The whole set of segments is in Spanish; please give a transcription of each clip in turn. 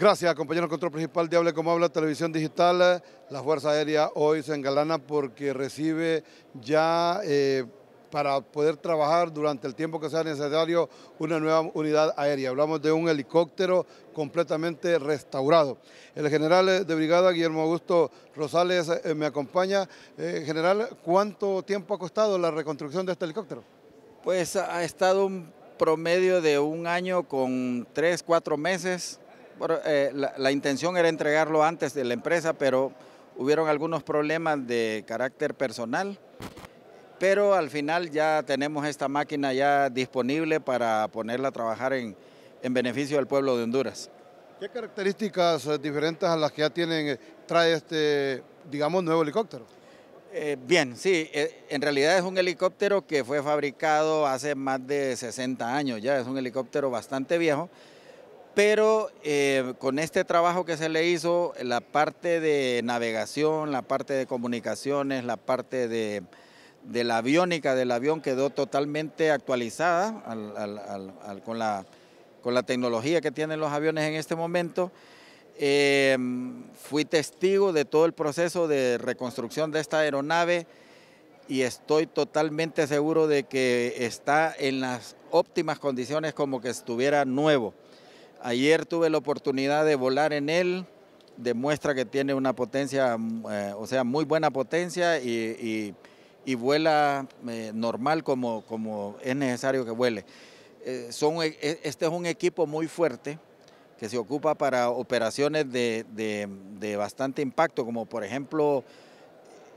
Gracias, compañero control principal de Hable como Habla Televisión Digital. La Fuerza Aérea hoy se engalana porque recibe ya... Eh, para poder trabajar durante el tiempo que sea necesario una nueva unidad aérea. Hablamos de un helicóptero completamente restaurado. El general de brigada Guillermo Augusto Rosales eh, me acompaña. Eh, general, ¿cuánto tiempo ha costado la reconstrucción de este helicóptero? Pues ha estado un promedio de un año con tres, cuatro meses eh, la, intención era entregarlo antes de la empresa, pero hubieron algunos problemas de carácter personal. Pero al final ya tenemos esta máquina ya disponible para ponerla a trabajar en, beneficio del pueblo de Honduras. ¿Qué características eh, diferentes a las que ya tienen eh, trae este, digamos, nuevo helicóptero? bien, sí, en realidad es un helicóptero que fue fabricado hace más de 60 años ya, es un helicóptero bastante viejo, pero eh, con este trabajo que se le hizo, la parte de navegación, la parte de comunicaciones, la parte de, la aviónica del avión quedó totalmente actualizada con, la, tecnología que tienen los aviones en este momento. Eh, fui testigo de todo el proceso de reconstrucción de esta aeronave y estoy totalmente seguro de que está en las óptimas condiciones como que estuviera nuevo. Ayer tuve la oportunidad de volar en él, demuestra que tiene una potencia, eh, o sea, muy buena potencia y, vuela eh, normal como, como es necesario que vuele. Eh, son, e, e, este es un equipo muy fuerte que se ocupa para operaciones de, de bastante impacto, como por ejemplo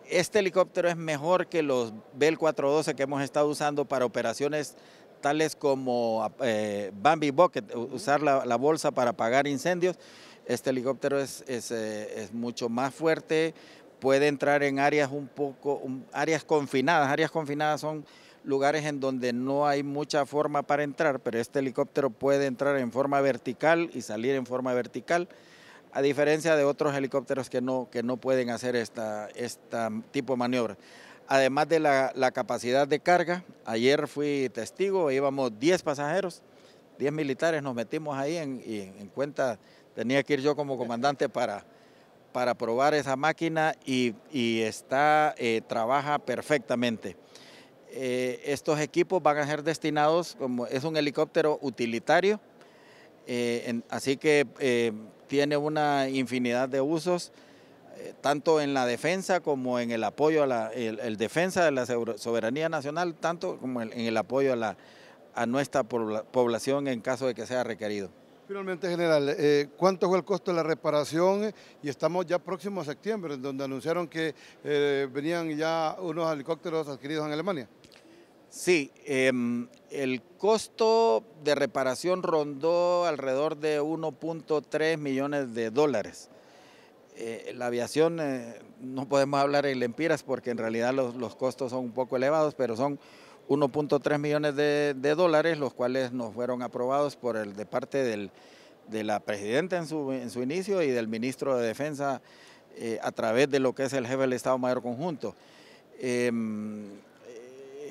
este helicóptero es mejor que los Bell 412 que hemos estado usando para operaciones tales como eh, Bambi Bucket, usar la, bolsa para apagar incendios. Este helicóptero es, eh, es, mucho más fuerte, puede entrar en áreas un poco, áreas confinadas. Áreas confinadas son lugares en donde no hay mucha forma para entrar, pero este helicóptero puede entrar en forma vertical y salir en forma vertical a diferencia de otros helicópteros que no, que no pueden hacer este tipo de maniobra además de la, capacidad de carga. Ayer fui testigo, íbamos 10 pasajeros, 10 militares, nos metimos ahí en, y en cuenta, tenía que ir yo como comandante para, para probar esa máquina y, está, eh, trabaja perfectamente. Eh, estos equipos van a ser destinados, como es un helicóptero utilitario, eh, así que tiene una infinidad de usos. Eh, tanto en la defensa como en el apoyo a la defensa de la soberanía nacional, tanto como en, el apoyo a, a nuestra población en caso de que sea requerido. Finalmente, general, eh, ¿cuánto fue el costo de la reparación? Y estamos ya próximo a septiembre, donde anunciaron que eh, venían ya unos helicópteros adquiridos en Alemania. Sí, em, el costo de reparación rondó alrededor de 1.3 millones de dólares. Eh, la aviación, eh, no podemos hablar en lempiras porque en realidad los, costos son un poco elevados, pero son 1.3 millones de, dólares, los cuales nos fueron aprobados por el de parte de la presidenta en su, en su inicio y del ministro de Defensa eh, a través de lo que es el jefe del Estado Mayor Conjunto. Em,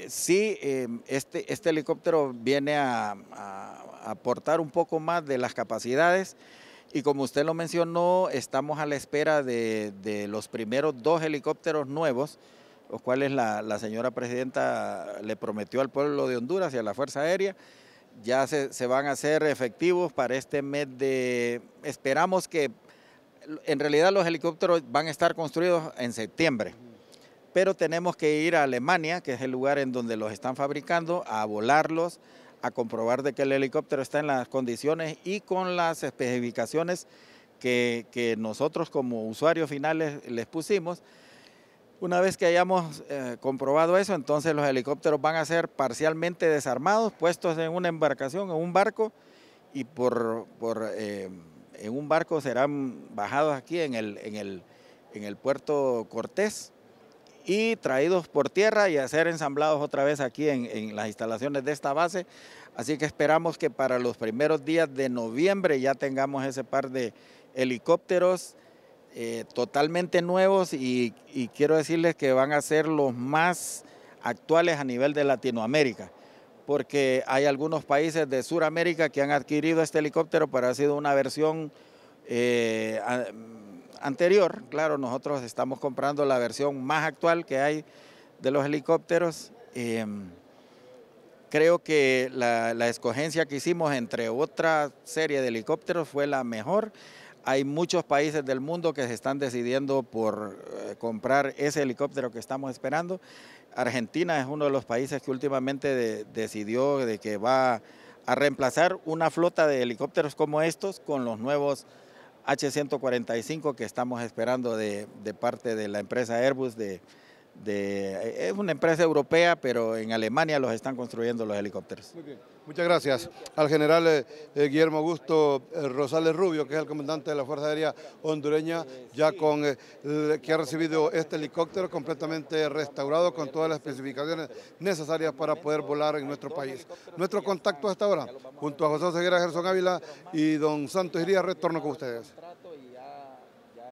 sí, em, este, este helicóptero viene a aportar un poco más de las capacidades. Y como usted lo mencionó, estamos a la espera de, los primeros dos helicópteros nuevos, los cuales la, señora presidenta le prometió al pueblo de Honduras y a la Fuerza Aérea. Ya se, se van a hacer efectivos para este mes de... Esperamos que en realidad los helicópteros van a estar construidos en septiembre, pero tenemos que ir a Alemania, que es el lugar en donde los están fabricando, a volarlos, a comprobar de que el helicóptero está en las condiciones y con las especificaciones que, nosotros como usuarios finales les pusimos. Una vez que hayamos eh, comprobado eso, entonces los helicópteros van a ser parcialmente desarmados, puestos en una embarcación, en un barco, y por, por eh, en un barco serán bajados aquí en el, en el, en el puerto Cortés, y traídos por tierra y a ser ensamblados otra vez aquí en, las instalaciones de esta base. Así que esperamos que para los primeros días de noviembre ya tengamos ese par de helicópteros eh, totalmente nuevos y, quiero decirles que van a ser los más actuales a nivel de Latinoamérica porque hay algunos países de Sudamérica que han adquirido este helicóptero, pero ha sido una versión eh, anterior. Claro, nosotros estamos comprando la versión más actual que hay de los helicópteros. Em, creo que la, escogencia que hicimos entre otra serie de helicópteros fue la mejor. Hay muchos países del mundo que se están decidiendo por eh, comprar ese helicóptero que estamos esperando. Argentina es uno de los países que últimamente decidió de que va a reemplazar una flota de helicópteros como estos con los nuevos H145 que estamos esperando de, de parte de la empresa Airbus de eh, es una empresa europea, pero en Alemania los están construyendo los helicópteros. Muchas gracias al general eh, eh, Guillermo Augusto Rosales Rubio, que es el comandante de la Fuerza Aérea Hondureña, ya con que ha recibido este helicóptero completamente restaurado con todas las especificaciones necesarias para poder volar en nuestro país. Nuestro contacto hasta ahora, junto a José Ceguera Gerson Ávila y don Santos Iría, retorno con ustedes.